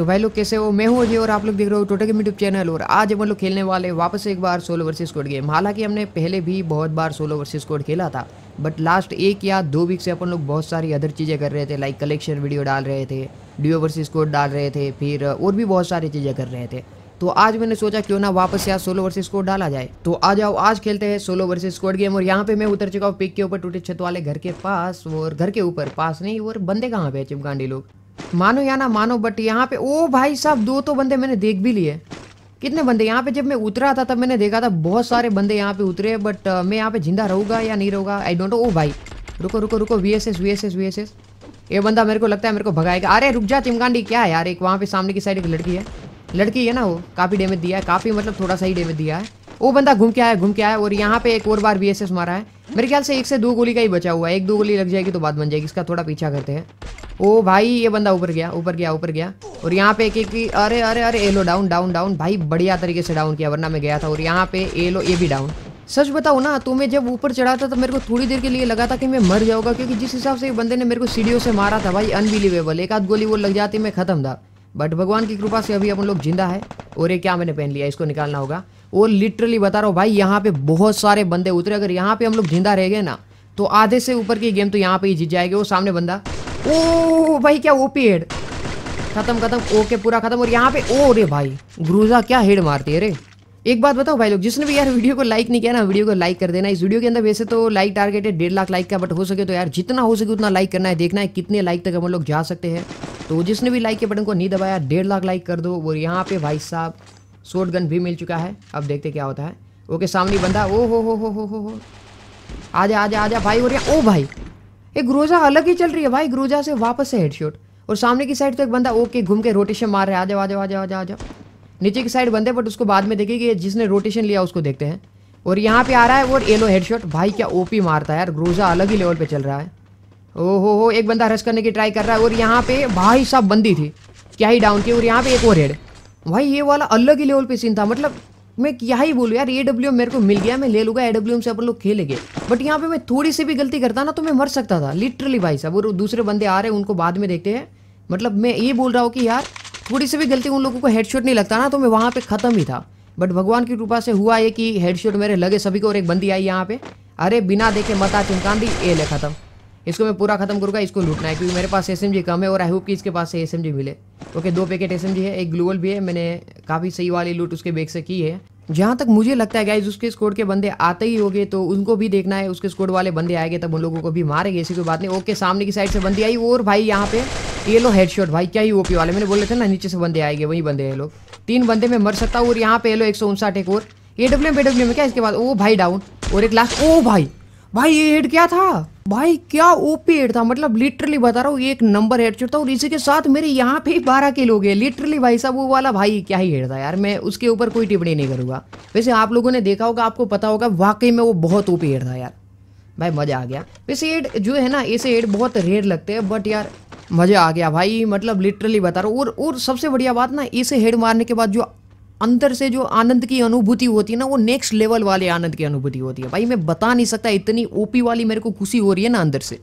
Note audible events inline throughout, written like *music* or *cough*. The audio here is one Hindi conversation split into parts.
तो भाई लोग कैसे हो मैं हूँ जी और आप लोग देख रहे हो टोटे के यूट्यूब चैनल और आज हम लोग खेलने वाले वापस एक बार सोलो वर्सेस कोड गेम हालांकि हमने पहले भी बहुत बार सोलो वर्सेस कोड खेला था बट लास्ट एक या दो वीक से अपन लोग बहुत सारी अदर चीज़ें कर रहे थे लाइक कलेक्शन वीडियो डाल रहे थे डिओ वर्सेज कोड डाल रहे थे फिर और भी बहुत सारी चीज़ें कर रहे थे तो आज मैंने सोचा क्यों ना वापस यार सोलो वर्सेस कोड डाला जाए तो आ जाओ आज खेलते हैं सोलो वर्सेस कोड गेम और यहाँ पे मैं उतर चुका हूँ पिक के ऊपर टूटे छत वाले घर के पास और घर के ऊपर पास नहीं और बंदे कहाँ पे चिमकांडी लोग मानो या ना मानो बट यहाँ पे ओ भाई साहब दो तो बंदे मैंने देख भी लिए कितने बंदे यहाँ पे जब मैं उतरा था तब मैंने देखा था बहुत सारे बंदे यहाँ पे उतरे बट uh, मैं यहाँ पे जिंदा रहूँगा या नहीं रहूँगा आई डोंट नो ओ भाई रुको रुको रुको V S S V S S V S S ये बंदा मेरे को लगता है मेरे को भगाएगा अरे रुक जा चिमकांडी क्या है यार एक वहाँ पे सामने की साइड एक लड़की है लड़की है ना वो काफ़ी डेमेज दिया है काफ़ी मतलब थोड़ा सा ही डेमेज दिया है वो बंदा घूम के आया घूम के आया और यहाँ पे एक और बार बी मारा है मेरे ख्याल से एक से दो गोली का ही बचा हुआ है एक दो गोली लग जाएगी तो बात बन जाएगी इसका थोड़ा पीछा करते हैं ओ भाई ये बंदा ऊपर गया ऊपर गया ऊपर गया और यहाँ पे एक एक अरे अरे अरे एलो डाउन डाउन डाउन भाई बढ़िया तरीके से डाउन किया वरना मैं गया था और यहाँ पे एलो ये भी डाउन सच बताओ ना तो मैं जब ऊपर चढ़ा था तो मेरे को थोड़ी देर के लिए लगा था कि मैं मर जाऊंगा क्योंकि जिस हिसाब से बंदे ने मेरे को सीढ़ियों से मारा था भाई अनबिलीवेबल एक आध गोली वो लग जाती मैं खत्म था बट भगवान की कृपा से अभी अपन लोग जिंदा है और ये क्या मैंने पहन लिया इसको निकालना होगा वो लिटरली बता रहा हूँ भाई यहाँ पे बहुत सारे बंदे उतरे अगर यहाँ पे हम लोग जिंदा रह गए ना तो आधे से ऊपर की गेम तो यहाँ पे ही जीत जाएगी वो सामने बंदा ओ भाई क्या ओपी हेड खत्म खत्म ओके पूरा खत्म और यहाँ पे ओ रे भाई ग्रोजा क्या हेड मारती है रे एक बात बताओ भाई लोग जिसने भी यार वीडियो को लाइक नहीं किया ना वीडियो को लाइक कर देना इस वीडियो के अंदर वैसे तो लाइक टारगेट है डेढ़ लाख लाइक का बट हो सके तो यार जितना हो सके उतना लाइक करना है देखना है कितने लाइक तक हम लोग जा सकते हैं तो जिसने भी लाइक के बटन को नहीं दबाया डेढ़ लाख लाइक कर दो और यहाँ पे भाई साहब शॉर्ट गन भी मिल चुका है अब देखते क्या होता है ओके सामने बंदा ओ हो हो हो हो हो आजा आ जा भाई और यहाँ ओ भाई एक ग्रोजा अलग ही चल रही है भाई ग्रोजा से वापस से हेडशॉट और सामने की साइड तो एक बंदा ओके घूम के रोटेशन मार रहा है आ जाओ आ जाओ आ जाओ आ जाओ आ जाओ नीचे की साइड बंदे बट उसको बाद में कि जिसने रोटेशन लिया उसको देखते हैं और यहाँ पे आ रहा है और एलो हेडशॉट भाई क्या ओपी मारता है यार ग्रोजा अलग ही लेवल पे चल रहा है ओ हो हो एक बंदा रश करने की ट्राई कर रहा है और यहाँ पे भाई साहब बंदी थी क्या ही डाउन की और यहाँ पे एक और हेड भाई ये वाला अलग ही लेवल पे सीन था मतलब मैं यही बोलू यार ए डब्ल्यू मेरे को मिल गया मैं ले लूंगा ए डब्ल्यू से अपन लोग खेलेंगे बट यहाँ पे मैं थोड़ी सी भी गलती करता ना तो मैं मर सकता था लिटरली भाई साहब और दूसरे बंदे आ रहे हैं उनको बाद में देखते हैं मतलब मैं ये बोल रहा हूँ कि यार थोड़ी सी भी गलती उन लोगों को हेडशॉट नहीं लगता ना तो मैं वहाँ पे ख़त्म ही था बट भगवान की कृपा से हुआ है कि हेडशॉट मेरे लगे सभी को और एक बंदी आई यहाँ पे अरे बिना देखे मता चमकान दी ए ले खत्म इसको मैं पूरा खत्म करूंगा इसको लूटना है क्योंकि मेरे पास एस कम है और आई होप कि इसके पास से एस मिले ओके दो पैकेट एस है एक ग्लूवल भी है मैंने काफ़ी सही वाली लूट उसके बैग से की है जहाँ तक मुझे लगता है गाइज उसके स्कोड के बंदे आते ही होंगे तो उनको भी देखना है उसके स्कोड वाले बंदे आएंगे तब उन लोगों को भी मारेंगे ऐसी कोई बात नहीं ओके सामने की साइड से बंदी आई और भाई यहाँ पे ये लो हेडशॉट भाई क्या ही ओपी वाले मैंने बोले थे ना नीचे से बंदे आएंगे वही बंदे ये लोग तीन बंदे में मर सकता हूँ और यहाँ पे लो एक सौ उनसाठ एक और ए डब्ल्यू में क्या इसके बाद ओ भाई डाउन और एक लास्ट ओ भाई भाई ये हेड क्या था भाई क्या ओपी हेड था मतलब लिटरली बता रहा हूँ एक नंबर हेड था और इसी के साथ मेरे यहाँ पे बारह के लोग गए लिटरली भाई साहब वो वाला भाई क्या ही हेड था यार मैं उसके ऊपर कोई टिप्पणी नहीं करूँगा वैसे आप लोगों ने देखा होगा आपको पता होगा वाकई में वो बहुत ओपी हेड था यार भाई मज़ा आ गया वैसे हेड जो है ना ऐसे हेड बहुत रेड लगते हैं बट यार मज़ा आ गया भाई मतलब लिटरली बता रहा हूँ और और सबसे बढ़िया बात ना इसे हेड मारने के बाद जो अंदर से जो आनंद की अनुभूति होती है ना वो नेक्स्ट लेवल वाले आनंद की अनुभूति होती है भाई मैं बता नहीं सकता इतनी ओपी वाली मेरे को खुशी हो रही है ना अंदर से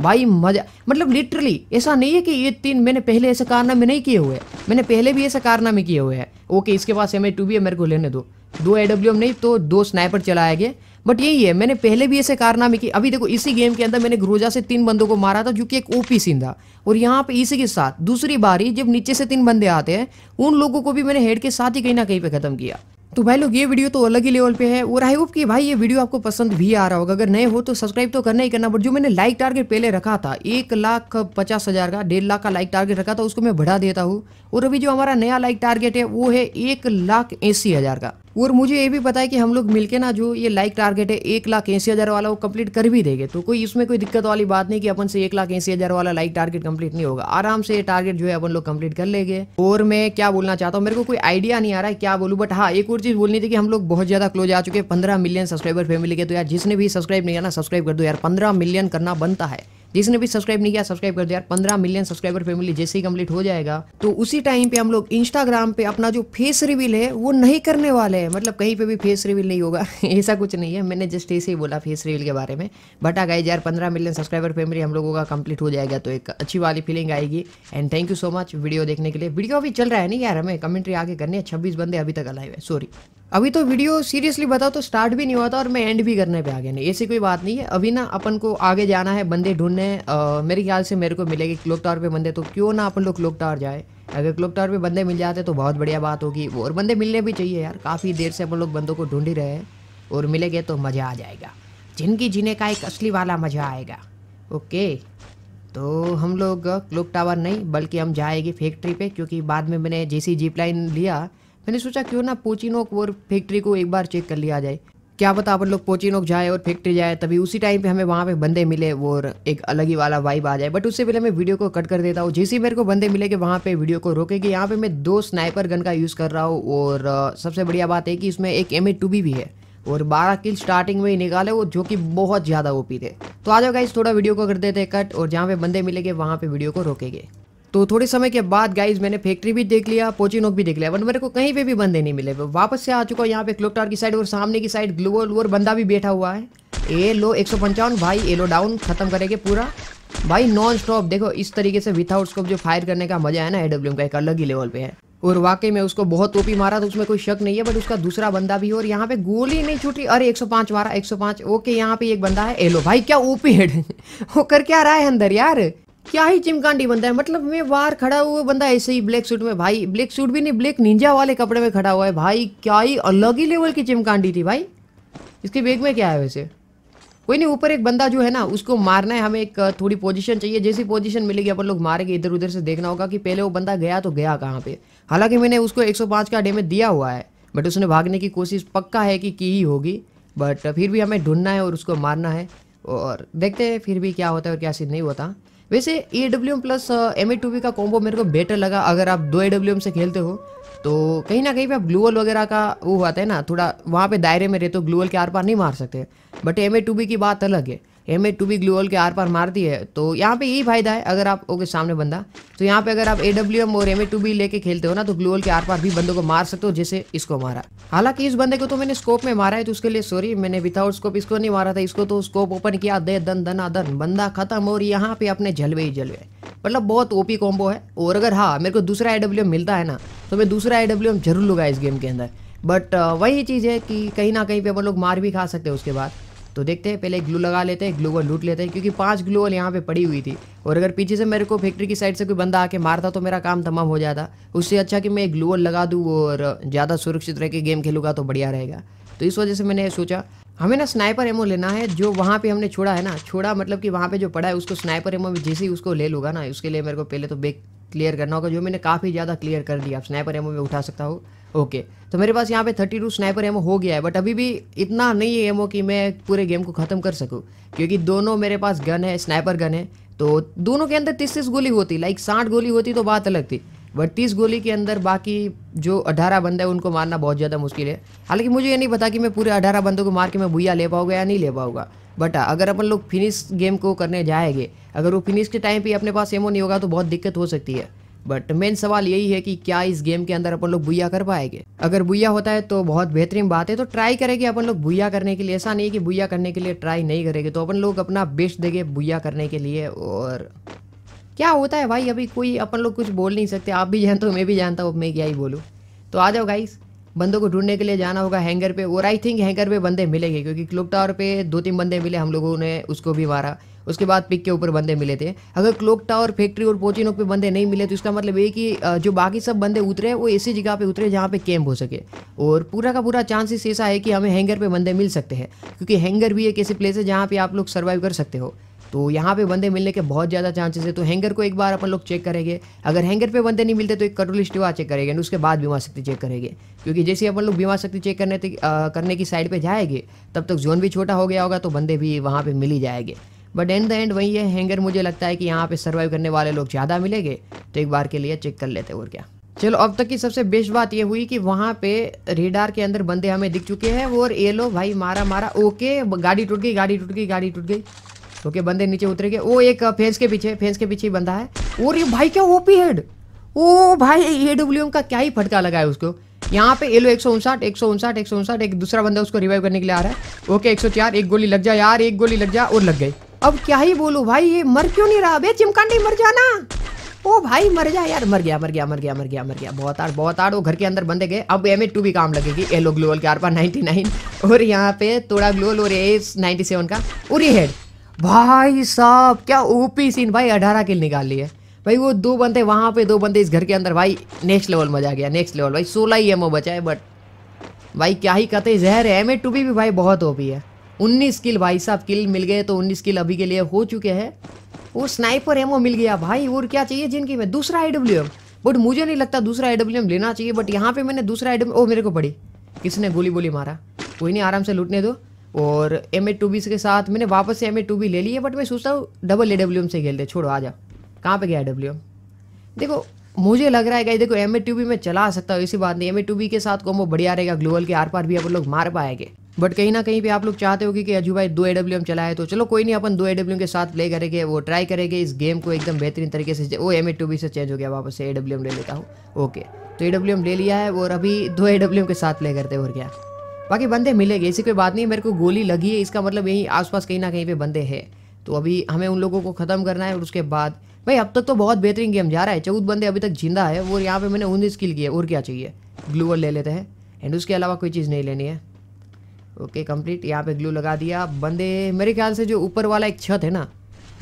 भाई मजा मतलब लिटरली ऐसा नहीं है कि ये तीन मैंने पहले ऐसे कारनामे नहीं किए हुए मैंने पहले भी ऐसे कारनामे किए हुए हैं ओके इसके पास एम ए टू भी है मेरे को लेने दो दो ए डब्ल्यू एम नहीं तो दो स्नाइपर चलाया गया बट यही है मैंने पहले भी ऐसे कारनामे किए अभी देखो इसी गेम के अंदर मैंने ग्रोजा से तीन बंदों को मारा था जो कि एक ओपी सीन था और यहाँ पे इसी के साथ दूसरी बारी जब नीचे से तीन बंदे आते हैं उन लोगों को भी मैंने हेड के साथ ही कहीं ना कहीं पे खत्म किया तो भाई लोग ये वीडियो तो अलग ही लेवल पे है और आई होप कि भाई ये वीडियो आपको पसंद भी आ रहा होगा अगर नए हो तो सब्सक्राइब तो करना ही करना बट जो मैंने लाइक टारगेट पहले रखा था एक लाख पचास हज़ार का डेढ़ लाख का लाइक टारगेट रखा था उसको मैं बढ़ा देता हूँ और अभी जो हमारा नया लाइक टारगेट है वो है एक लाख अस्सी हज़ार का और मुझे ये भी पता है कि हम लोग मिलके ना जो ये लाइक टारगेट है एक लाख ऐसी हज़ार वाला वो कंप्लीट कर भी देंगे तो कोई इसमें कोई दिक्कत वाली बात नहीं कि अपन से एक लाख ऐसी हज़ार वाला लाइक टारगेट कंप्लीट नहीं होगा आराम से ये टारगेट जो है अपन लोग कंप्लीट कर लेंगे और मैं क्या बोलना चाहता हूँ मेरे को कोई आइडिया नहीं आ रहा है क्या बोलूँ बट हाँ एक और चीज़ बोलनी थी कि हम लोग बहुत ज़्यादा क्लोज आ चुके हैं पंद्रह मिलियन सब्सक्राइबर फैमिली के तो यार जिसने भी सब्सक्राइब नहीं करना सब्सक्राइब कर दो यार पंद्रह मिलियन करना बनता है जिसने भी सब्सक्राइब नहीं किया सब्सक्राइब कर दिया पंद्रह मिलियन सब्सक्राइबर फैमिली जैसे ही कम्प्लीट हो जाएगा तो उसी टाइम पे हम लोग इंस्टाग्राम पे अपना जो फेस रिविल है वो नहीं करने वाले हैं मतलब कहीं पे भी फेस रिविल नहीं होगा *laughs* ऐसा कुछ नहीं है मैंने जस्ट ऐसे ही बोला फेस रिविल के बारे में बट आ गाइज यार पंद्रह मिलियन सब्सक्राइबर फैमिली हम लोगों का कंप्लीट हो जाएगा तो एक अच्छी वाली फीलिंग आएगी and thank you so much video देखने के लिए वीडियो अभी चल रहा है नहीं यार हमें कमेंट्री आगे करनी है छब्बीस बंदे अभी तक अलाइव है सॉरी अभी तो वीडियो सीरियसली बताओ तो स्टार्ट भी नहीं हुआ था और मैं एंड भी करने पे आ गया नहीं ऐसी कोई बात नहीं है अभी ना अपन को आगे जाना है बंदे ढूंढने मेरे ख्याल से मेरे को मिलेगी क्लोक टावर पे बंदे तो क्यों ना अपन लोग क्लोक टावर जाए अगर क्लोक टावर पे बंदे मिल जाते तो बहुत बढ़िया बात होगी और बंदे मिलने भी चाहिए यार काफ़ी देर से अपन लोग बंदों को ढूंढ ही रहे हैं और मिलेंगे तो मज़ा आ जाएगा जिनकी जीने का एक असली वाला मज़ा आएगा ओके तो हम लोग क्लोक टावर नहीं बल्कि हम जाएंगे फैक्ट्री पर क्योंकि बाद में मैंने जैसी जीप लाइन लिया मैंने सोचा क्यों ना पोचिनोक और फैक्ट्री को एक बार चेक कर लिया जाए क्या पता अपन लोग पोचिनोक जाए और फैक्ट्री जाए तभी उसी टाइम पे हमें वहाँ पे बंदे मिले और एक अलग ही वाला वाइब आ जाए बट उससे पहले मैं वीडियो को कट कर देता हूँ जैसे मेरे को बंदे मिले कि वहाँ पे वीडियो को रोकेगी यहाँ पे मैं दो स्नाइपर गन का यूज़ कर रहा हूँ और सबसे बढ़िया बात है कि इसमें एक एम ए भी है और बारह किल स्टार्टिंग में ही निकाले वो जो कि बहुत ज़्यादा ओपी थे तो आ जाओ इस थोड़ा वीडियो को कर देते कट और जहाँ पे बंदे मिलेंगे वहाँ पे वीडियो को रोकेंगे तो थोड़े समय के बाद गाइज मैंने फैक्ट्री भी देख लिया पोचिनोक भी देख लिया बट मेरे को कहीं पे भी बंदे नहीं मिले वापस से आ चुका यहाँ पे क्लोक टावर की साइड और सामने की साइड ग्लोअर वोअर बंदा भी बैठा हुआ है ए लो एक भाई ए लो डाउन खत्म करेंगे पूरा भाई नॉन स्टॉप देखो इस तरीके से विथआउट स्कोप जो फायर करने का मजा है ना एडब्ल्यू का एक अलग ही लेवल पे है और वाकई में उसको बहुत टोपी मारा तो उसमें कोई शक नहीं है बट उसका दूसरा बंदा भी और यहाँ पे गोली नहीं छूटी अरे 105 मारा 105 ओके यहाँ पे एक बंदा है एलो भाई क्या ओपी हेड *laughs* वो कर क्या रहा है अंदर यार क्या ही चिमकांडी बंदा है मतलब मैं बाहर खड़ा हुआ बंदा ऐसे ही ब्लैक सूट में भाई ब्लैक सूट भी नहीं ब्लैक निंजा वाले कपड़े में खड़ा हुआ है भाई क्या ही अलग ही लेवल की चिमकांडी थी भाई इसके बैग में क्या है वैसे कोई नहीं ऊपर एक बंदा जो है ना उसको मारना है हमें एक थोड़ी पोजीशन चाहिए जैसी पोजीशन मिलेगी अपन लोग मारेंगे इधर उधर से देखना होगा कि पहले वो बंदा गया तो गया कहाँ पे हालांकि मैंने उसको 105 का डैमेज दिया हुआ है बट उसने भागने की कोशिश पक्का है कि की ही होगी बट फिर भी हमें ढूंढना है और उसको मारना है और देखते हैं फिर भी क्या होता है और क्या सीन नहीं होता वैसे A W M plus M A two B का कॉम्बो मेरे को बेटर लगा अगर आप दो ए डब्ल्यू एम से खेलते हो तो कहीं ना कहीं पे आप ग्लूअल वगैरह का वो आता है ना थोड़ा वहाँ पे दायरे में रहते हो ग्लूअल के आर पार नहीं मार सकते but M A two B की बात अलग है एम ए टू बी ग्लूअल के आर पार मारती है तो यहाँ पे यही फायदा है अगर आप ओके सामने बंदा तो यहाँ पे अगर आप ए डब्ल्यू एम और एम ए टू बी लेके खेलते हो ना तो ग्लूअल के आर पार भी बंदों को मार सकते हो जैसे इसको मारा हालांकि इस बंदे को तो मैंने स्कोप में मारा है तो उसके लिए सॉरी मैंने विदाउट स्कोप इसको नहीं मारा था इसको तो स्कोप ओपन किया दे दन दना दन बंदा खत्म और यहाँ पे अपने जलवे ही जलवे मतलब बहुत ओपी कॉम्बो है और अगर हाँ मेरे को दूसरा ए मिलता है ना तो मैं दूसरा ए जरूर लूँगा इस गेम के अंदर बट वही चीज़ है कि कहीं ना कहीं पे अपन लोग मार भी खा सकते हैं उसके बाद तो देखते हैं पहले ग्लू लगा लेते हैं ग्लूवल लूट लेते हैं क्योंकि पाँच ग्लूवल यहाँ पे पड़ी हुई थी और अगर पीछे से मेरे को फैक्ट्री की साइड से कोई बंदा आके मारता तो मेरा काम तमाम हो जाता उससे अच्छा कि मैं एक ग्लूवल लगा दूँ और ज़्यादा सुरक्षित रह के गेम खेलूँगा तो बढ़िया रहेगा तो इस वजह से मैंने सोचा हमें ना स्नाइपर एमो लेना है जो वहाँ पे हमने छोड़ा है ना छोड़ा मतलब कि वहाँ पे जो पड़ा है उसको स्नाइपर एमो में जैसे ही उसको ले लूगा ना उसके लिए मेरे को पहले तो बेक क्लियर करना होगा जो मैंने काफ़ी ज़्यादा क्लियर कर दिया आप स्नैपर एमो में उठा सकता हूँ ओके तो मेरे पास यहाँ पे थर्टी टू स्नैपर एमो हो गया है बट अभी भी इतना नहीं है एमो कि मैं पूरे गेम को ख़त्म कर सकूँ क्योंकि दोनों मेरे पास गन है स्नैपर गन है तो दोनों के अंदर तीस तीस गोली होती लाइक साठ गोली होती तो बात अलग थी बट तीस गोली के अंदर बाकी जो अठारह बंदे है उनको मारना बहुत ज़्यादा मुश्किल है हालांकि मुझे ये नहीं पता कि मैं पूरे अठारह बंदों को मार के मैं भूया ले पाऊंगा या नहीं ले पाऊंगा बट अगर अपन लोग फिनिश गेम को करने जाएंगे अगर वो फिनिश के टाइम पे अपने पास एमओ नहीं होगा तो बहुत दिक्कत हो सकती है बट मेन सवाल यही है कि क्या इस गेम के अंदर अपन लोग बुया कर पाएंगे अगर बुया होता है तो बहुत बेहतरीन बात है तो ट्राई करेगी अपन लोग बुया करने के लिए ऐसा नहीं है कि बुया करने के लिए ट्राई नहीं करेंगे तो अपन लोग अपना बेस्ट देंगे बुया करने के लिए और क्या होता है भाई अभी कोई अपन लोग कुछ बोल नहीं सकते आप भी जानते हो मैं भी जानता हूँ मैं क्या ही बोलूँ तो आ जाओ गाइस बंदों को ढूंढने के लिए जाना होगा हैंगर पे और आई थिंक हैंगर पे बंदे मिलेंगे क्योंकि क्लोक टावर पे दो तीन बंदे मिले हम लोगों ने उसको भी मारा उसके बाद पिक के ऊपर बंदे मिले थे अगर क्लोक टावर फैक्ट्री और पोचिनोक पे बंदे नहीं मिले तो इसका मतलब ये कि जो बाकी सब बंदे उतरे वो ऐसी जगह पे उतरे जहाँ पे कैंप हो सके और पूरा का पूरा चांसेस ऐसा है कि हमें हैंगर पे बंदे मिल सकते हैं क्योंकि हैंगर भी एक ऐसी प्लेस है जहाँ पे आप लोग सर्वाइव कर सकते हो तो यहाँ पे बंदे मिलने के बहुत ज़्यादा चांसेस है तो हैंगर को एक बार अपन लोग चेक करेंगे अगर हैंगर पे बंदे नहीं मिलते तो एक कटोल स्टिवा चेक करेंगे एंड उसके बाद बीमा शक्ति चेक करेंगे क्योंकि जैसे अपन लोग बीमा शक्ति चेक करने आ, करने की साइड पर जाएंगे तब तक जोन भी छोटा हो गया होगा तो बंदे भी वहाँ पर मिल ही जाएंगे बट एंड द एंड वही है हैंगर मुझे लगता है कि यहाँ पर सर्वाइव करने वाले लोग ज़्यादा मिलेंगे तो एक बार के लिए चेक कर लेते और क्या चलो अब तक की सबसे बेस्ट बात ये हुई कि वहाँ पे रेडार के अंदर बंदे हमें दिख चुके हैं और ये लो भाई मारा मारा ओके गाड़ी टूट गई गाड़ी टूट गई गाड़ी टूट गई ओके बंदे नीचे उतरेंगे वो एक फेंस के पीछे फेंस के पीछे बंदा है और ये भाई क्या ओपी हेड ओ भाई ए डब्ल्यू एम का क्या ही फटका लगा है उसको यहाँ पे एलो एक सौ उनसठ एक सौ उनसठ एक सौ उनसठ एक दूसरा बंदा उसको रिवाइव करने के लिए आ रहा है ओके एक सौ चार एक गोली लग जा यार एक गोली लग जा और लग गई अब क्या ही बोलू भाई ये मर क्यों नहीं रहा बे चिमकांडी मर जाना ओ भाई मर जा यार मर गया मर गया मर गया मर गया मर गया बहुत आड़ बहुत आड़ वो घर के अंदर बंदे गए अब एम टू भी काम लगेगी एलो ग्लोअल के आर पार नाइनटी नाइन और यहाँ पे थोड़ा ग्लोअल और एस नाइनटी सेवन का और ये हेड भाई साहब क्या ओपी सीन भाई अठारह किल निकाल लिए भाई वो दो बंदे वहाँ पे दो बंदे इस घर के अंदर भाई नेक्स्ट लेवल मजा गया नेक्स्ट लेवल भाई सोलह ही एमओ बचा है बट भाई क्या ही कहते जहर है एम ए टू भी भाई बहुत ओपी है उन्नीस किल भाई साहब किल मिल गए तो उन्नीस किल अभी के लिए हो चुके हैं वो स्नाइपर एमओ मिल गया भाई और क्या चाहिए जिनकी में दूसरा आई डब्ल्यू एम बट मुझे नहीं लगता दूसरा आई डब्ल्यू एम लेना चाहिए बट यहाँ पे मैंने दूसरा आई डब्ल्यू ओ मेरे को पड़ी किसने गोली बोली मारा कोई नहीं आराम से लूटने दो और एम ए टू बी के साथ मैंने वापस से एम ए टू बी ले ली है बट मैं सोचता हूँ डबल ए डब्ल्यू एम से खेलते छोड़ो आ जा कहाँ पर गया डब्ल्यू एम देखो मुझे लग रहा है कि देखो एम ए टू बी मैं चला सकता हूँ इसी बात नहीं एम ए टू बी के साथ कॉम्बो बढ़िया रहेगा ग्लोबल के आर पार भी आप लोग मार पाएंगे बट कहीं ना कहीं पे आप लोग चाहते हो कि अजू भाई दो ए डब्ल्यू एम चलाए तो चलो कोई नहीं अपन दो ए डब्ल्यू के साथ प्ले करेंगे वो ट्राई करेंगे इस गेम को एकदम बेहतरीन तरीके से वो एम ए टू बी से चेंज हो गया वापस से ए डब्ल्यू एम ले लेता हूँ ओके तो ए डब्ल्यू एम ले लिया है और अभी दो ए डब्ल्यू एम के साथ प्ले करते हैं और क्या बाकी बंदे मिलेंगे ऐसी कोई बात नहीं मेरे को गोली लगी है इसका मतलब यही आसपास कहीं ना कहीं पे बंदे हैं तो अभी हमें उन लोगों को ख़त्म करना है और उसके बाद भाई अब तक तो बहुत बेहतरीन गेम जा रहा है चौदह बंदे अभी तक जिंदा है और यहाँ पर मैंने उन्नीस किल किए और क्या चाहिए ग्लूअर ले लेते हैं एंड उसके अलावा कोई चीज़ नहीं लेनी है ओके कंप्लीट यहाँ पे ग्लू लगा दिया बंदे मेरे ख्याल से जो ऊपर वाला एक छत है ना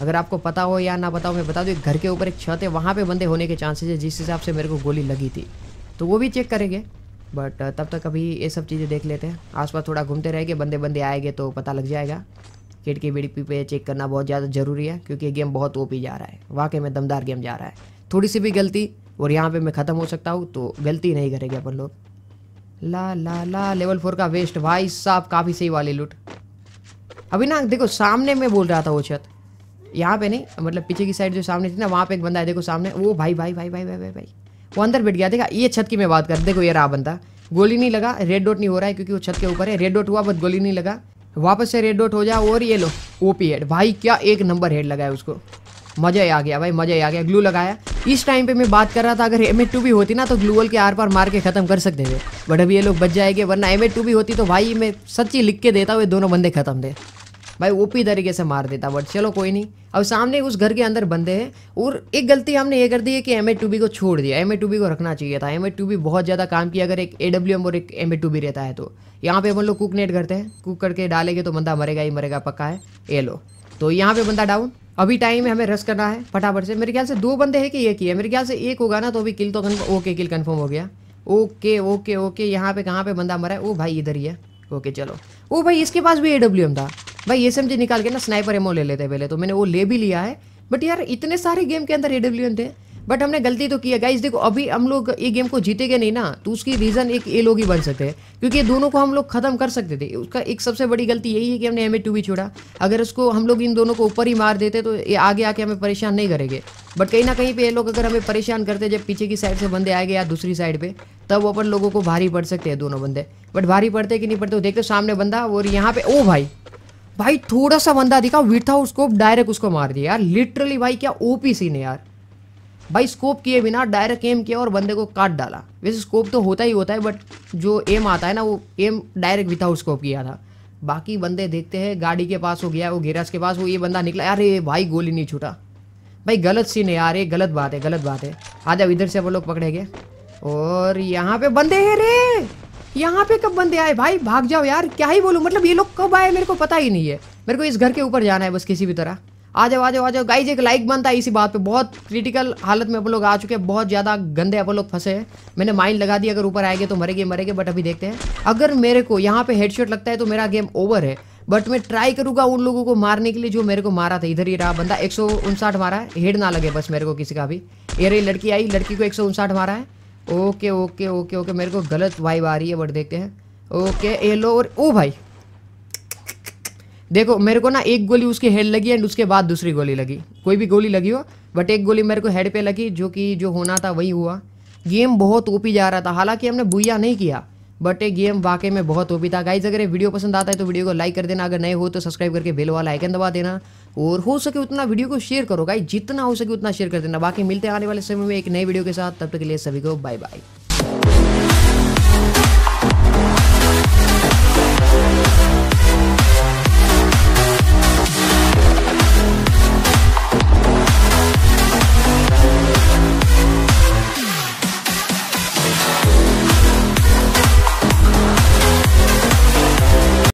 अगर आपको पता हो या ना पता हो मैं बता दूँ घर के ऊपर एक छत है वहाँ पर बंदे होने के चांसेस है जिस हिसाब से मेरे को गोली लगी थी तो वो भी चेक करेंगे बट uh, तब तक अभी ये सब चीज़ें देख लेते हैं आसपास थोड़ा घूमते रहेंगे बंदे बंदे आएंगे तो पता लग जाएगा किट की बीडीपी पे चेक करना बहुत ज़्यादा ज़रूरी है क्योंकि ये गेम बहुत ओपी जा रहा है वाकई में दमदार गेम जा रहा है थोड़ी सी भी गलती और यहाँ पे मैं ख़त्म हो सकता हूँ तो गलती नहीं करेंगे अपन लोग ला ला ला लेवल फोर का वेस्ट भाई साहब काफ़ी सही वाली लूट अभी ना देखो सामने में बोल रहा था वो छत यहाँ पे नहीं मतलब पीछे की साइड जो सामने थी ना वहाँ पर एक बंदा है देखो सामने वो भाई भाई भाई भाई भाई, भाई, भाई। वो अंदर बैठ गया देखा ये छत की मैं बात कर देखो ये रहा बंदा गोली नहीं लगा रेड डॉट नहीं हो रहा है क्योंकि वो छत के ऊपर है रेड डॉट हुआ बट गोली नहीं लगा वापस से रेड डॉट हो जाओ और ये लो ओपी हेड भाई क्या एक नंबर हेड लगाया उसको मज़ा ही आ गया भाई मज़ा ही आ गया ग्लू लगाया इस टाइम पे मैं बात कर रहा था अगर एम टू भी होती ना तो ग्लूअल के आर पार मार के ख़त्म कर सकते थे बट अभी ये लोग बच जाएंगे वरना एम टू भी होती तो भाई मैं सच्ची लिख के देता हूँ ये दोनों बंदे ख़त्म थे भाई ओपी तरीके से मार देता बट चलो कोई नहीं अब सामने उस घर के अंदर बंदे हैं और एक गलती हमने ये कर दी है कि एम ए टू बी को छोड़ दिया एम ए टू बी को रखना चाहिए था एम ए टू बी बहुत ज़्यादा काम किया अगर एक ए डब्ल्यू एम और एक एम ए टू रहता है तो यहाँ पे अपन लोग कुक नेट करते हैं कुक करके डालेंगे तो बंदा मरेगा ही मरेगा पक्का है ये लो तो यहाँ पे बंदा डाउन अभी टाइम है हमें रस करना है फटाफट से मेरे ख्याल से दो बंदे हैं कि एक ही है मेरे ख्याल से एक होगा ना तो अभी किल तो ओके किल कन्फर्म हो गया ओके ओके ओके यहाँ पे कहाँ पे बंदा मरा है ओ भाई इधर ही है ओके चलो ओ भाई इसके पास भी ए डब्ल्यू एम था भाई एस निकाल के ना स्नाइपर एमो ले लेते पहले तो मैंने वो ले भी लिया है बट यार इतने सारे गेम के अंदर एन थे बट हमने गलती तो किया है गाइज देखो अभी हम लोग ये गेम को जीतेंगे नहीं ना तो उसकी रीज़न एक ए लोग ही बन सकते हैं क्योंकि ये दोनों को हम लोग ख़त्म कर सकते थे उसका एक सबसे बड़ी गलती यही है कि हमने एम ए टू भी छोड़ा अगर उसको हम लोग इन दोनों को ऊपर ही मार देते तो ये आगे आके हमें परेशान नहीं करेंगे बट कहीं ना कहीं पर ये लोग अगर हमें परेशान करते जब पीछे की साइड से बंदे आएंगे या दूसरी साइड पर तब वो अपन लोगों को भारी पड़ सकते हैं दोनों बंदे बट भारी पड़ते कि नहीं पड़ते देखते सामने बंदा और यहाँ पे ओ भाई भाई थोड़ा सा बंदा दिखा विथ स्कोप डायरेक्ट उसको मार दिया यार लिटरली भाई क्या ओपी सीन है यार भाई स्कोप किए बिना डायरेक्ट एम किया और बंदे को काट डाला वैसे स्कोप तो होता ही होता है बट जो एम आता है ना वो एम डायरेक्ट विथाउट स्कोप किया था बाकी बंदे देखते हैं गाड़ी के पास हो गया वो गेराज के पास वो ये बंदा निकला अरे भाई गोली नहीं छूटा भाई गलत सीन है यार ये गलत बात है गलत बात है आ जाओ इधर से वो लोग पकड़े गए और यहाँ पे बंदे है रे यहाँ पे कब बंदे आए भाई भाग जाओ यार क्या ही बोलूँ मतलब ये लोग कब आए मेरे को पता ही नहीं है मेरे को इस घर के ऊपर जाना है बस किसी भी तरह आ जाओ आ जाओ आ जाओ गाइज एक लाइक बनता है इसी बात पे बहुत क्रिटिकल हालत में अपन लोग आ चुके हैं बहुत ज़्यादा गंदे अपन लोग फंसे हैं मैंने माइंड लगा दिया अगर ऊपर आएंगे तो मरेंगे मरेंगे बट अभी देखते हैं अगर मेरे को यहाँ पे हेडशॉट लगता है तो मेरा गेम ओवर है बट मैं ट्राई करूंगा उन लोगों को मारने के लिए जो मेरे को मारा था इधर ही रहा बंदा एक मारा है हेड ना लगे बस मेरे को किसी का भी ये रही लड़की आई लड़की को एक मारा है ओके ओके ओके ओके मेरे को गलत वाइब आ रही है बट देखते हैं ओके येलो और ओ भाई देखो मेरे को ना एक गोली उसके हेड लगी एंड उसके बाद दूसरी गोली लगी कोई भी गोली लगी हो बट एक गोली मेरे को हेड पे लगी जो कि जो होना था वही हुआ गेम बहुत ओपी जा रहा था हालांकि हमने बुया नहीं किया बट ये गेम वाकई में बहुत ओपी था गाइज अगर ये वीडियो पसंद आता है तो वीडियो को लाइक कर देना अगर नए हो तो सब्सक्राइब करके बेल वाला आइकन दबा देना और हो सके उतना वीडियो को शेयर करो गाइज जितना हो सके उतना शेयर कर देना बाकी मिलते आने वाले समय में एक नए वीडियो के साथ तब तक के लिए सभी को बाय बाय